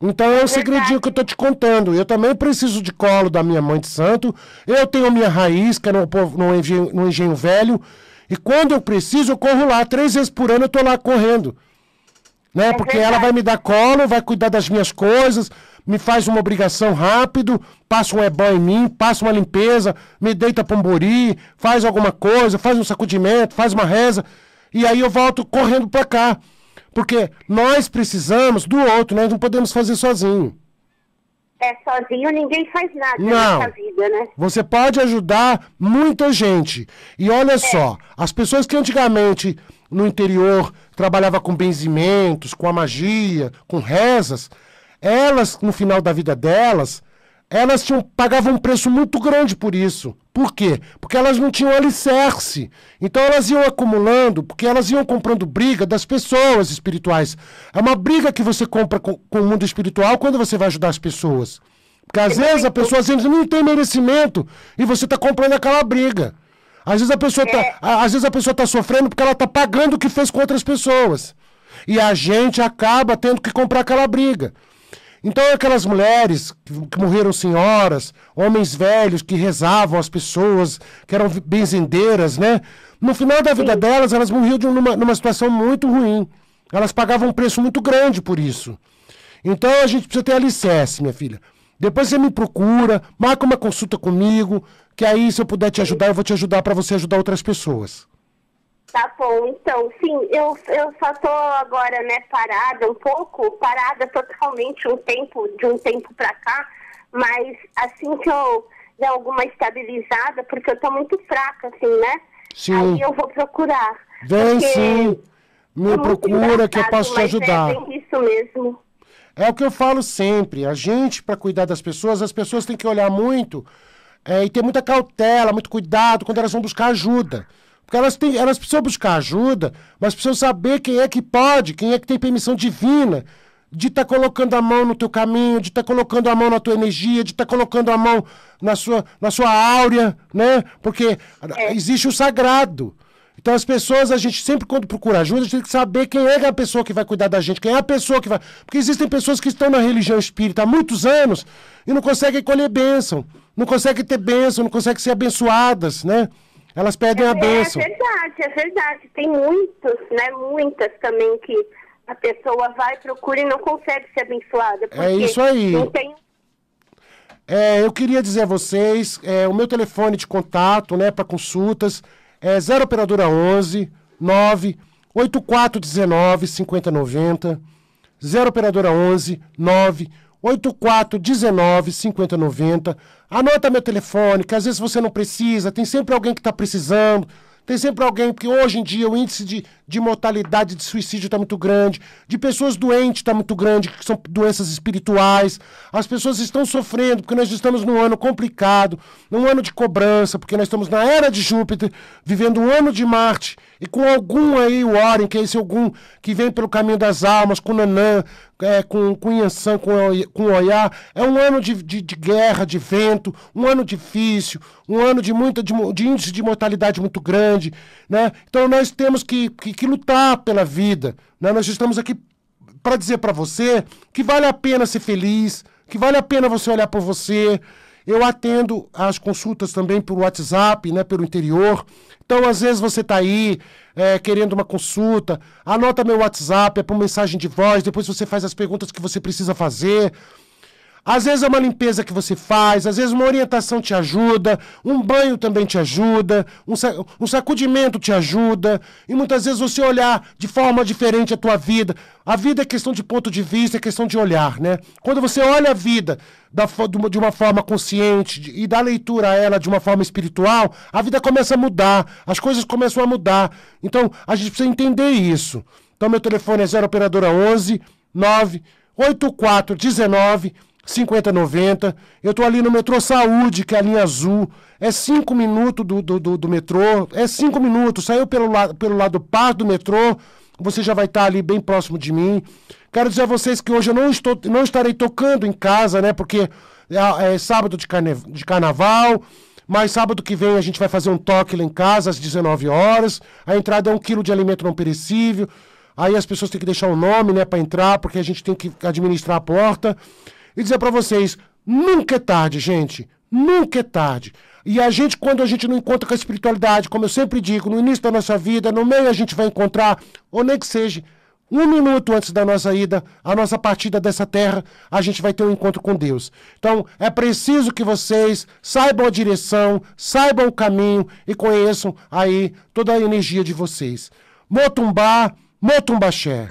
Então é um Verdade. segredinho que eu estou te contando. Eu também preciso de colo da minha mãe de santo. Eu tenho minha raiz, que é no, no, engenho, no engenho velho. E quando eu preciso, eu corro lá. Três vezes por ano eu tô lá correndo. Né? É Porque verdade. ela vai me dar colo, vai cuidar das minhas coisas, me faz uma obrigação rápido, passa um ebó em mim, passa uma limpeza, me deita pombori, faz alguma coisa, faz um sacudimento, faz uma reza. E aí eu volto correndo para cá. Porque nós precisamos do outro, nós não podemos fazer sozinho. É, sozinho ninguém faz nada Não. nessa vida, né? Você pode ajudar muita gente. E olha é. só, as pessoas que antigamente no interior trabalhava com benzimentos, com a magia, com rezas, elas no final da vida delas, elas tinham, pagavam um preço muito grande por isso. Por quê? Porque elas não tinham alicerce. Então elas iam acumulando, porque elas iam comprando briga das pessoas espirituais. É uma briga que você compra com, com o mundo espiritual quando você vai ajudar as pessoas. Porque às vezes a pessoa às vezes, não tem merecimento e você está comprando aquela briga. Às vezes a pessoa está é. às vezes a pessoa tá sofrendo porque ela está pagando o que fez com outras pessoas. E a gente acaba tendo que comprar aquela briga. Então, aquelas mulheres que morreram senhoras, homens velhos que rezavam as pessoas, que eram benzendeiras, né? No final da vida Sim. delas, elas morriam de uma, numa situação muito ruim. Elas pagavam um preço muito grande por isso. Então, a gente precisa ter alicerce, minha filha. Depois você me procura, marca uma consulta comigo, que aí, se eu puder te ajudar, eu vou te ajudar para você ajudar outras pessoas. Tá bom, então, sim, eu, eu só tô agora, né, parada um pouco, parada totalmente um tempo, de um tempo pra cá, mas assim que eu der alguma estabilizada, porque eu tô muito fraca, assim, né? Sim. Aí eu vou procurar. Vem sim, me procura que eu posso te é ajudar. É, é isso mesmo. É o que eu falo sempre, a gente, para cuidar das pessoas, as pessoas têm que olhar muito é, e ter muita cautela, muito cuidado quando elas vão buscar ajuda. Porque elas, têm, elas precisam buscar ajuda, mas precisam saber quem é que pode, quem é que tem permissão divina de estar tá colocando a mão no teu caminho, de estar tá colocando a mão na tua energia, de estar tá colocando a mão na sua, na sua áurea, né? Porque é. existe o sagrado. Então as pessoas, a gente sempre quando procura ajuda, a gente tem que saber quem é a pessoa que vai cuidar da gente, quem é a pessoa que vai... Porque existem pessoas que estão na religião espírita há muitos anos e não conseguem colher bênção, não conseguem ter bênção, não conseguem ser abençoadas, né? Elas pedem é, a benção. É verdade, é verdade. Tem muitos, né? Muitas também que a pessoa vai, procura e não consegue ser abençoada. É isso aí. Não tem é, eu queria dizer a vocês, é, o meu telefone de contato, né, para consultas, é 0 operadora 11 9 8419 5090, 0 operadora 11 9 8419-5090. Anota meu telefone, que às vezes você não precisa, tem sempre alguém que está precisando. Tem sempre alguém, porque hoje em dia o índice de, de mortalidade de suicídio está muito grande, de pessoas doentes está muito grande, que são doenças espirituais. As pessoas estão sofrendo, porque nós estamos num ano complicado, num ano de cobrança, porque nós estamos na era de Júpiter, vivendo um ano de Marte, e com algum aí, o Warren, que é esse algum que vem pelo caminho das almas, com Nanã, é, com, com com, com Oiá. É um ano de, de, de, guerra, de vento, um ano difícil, um ano de, muita, de, de índice de mortalidade muito grande. Né? Então nós temos que, que, que lutar pela vida. Né? Nós estamos aqui para dizer para você que vale a pena ser feliz, que vale a pena você olhar por você, eu atendo as consultas também por WhatsApp, né, pelo interior. Então, às vezes você está aí é, querendo uma consulta, anota meu WhatsApp, é por mensagem de voz, depois você faz as perguntas que você precisa fazer. Às vezes é uma limpeza que você faz, às vezes uma orientação te ajuda, um banho também te ajuda, um, sac um sacudimento te ajuda, e muitas vezes você olhar de forma diferente a tua vida. A vida é questão de ponto de vista, é questão de olhar, né? Quando você olha a vida da, de uma forma consciente de, e dá leitura a ela de uma forma espiritual, a vida começa a mudar, as coisas começam a mudar. Então, a gente precisa entender isso. Então, meu telefone é 0 operadora 11 9 8419 5090. Eu tô ali no metrô Saúde, que é a linha azul. É cinco minutos do, do, do, do metrô. É cinco minutos. Saiu pelo, la pelo lado par do metrô. Você já vai estar tá ali bem próximo de mim. Quero dizer a vocês que hoje eu não, estou, não estarei tocando em casa, né? Porque é, é sábado de, carne, de carnaval. Mas sábado que vem a gente vai fazer um toque lá em casa, às 19 horas. A entrada é um quilo de alimento não perecível. Aí as pessoas têm que deixar o nome, né, para entrar, porque a gente tem que administrar a porta e dizer para vocês: nunca é tarde, gente. Nunca é tarde. E a gente, quando a gente não encontra com a espiritualidade, como eu sempre digo, no início da nossa vida, no meio a gente vai encontrar, ou nem que seja, um minuto antes da nossa ida, a nossa partida dessa terra, a gente vai ter um encontro com Deus. Então, é preciso que vocês saibam a direção, saibam o caminho e conheçam aí toda a energia de vocês. Motumbá, Motumbaxé.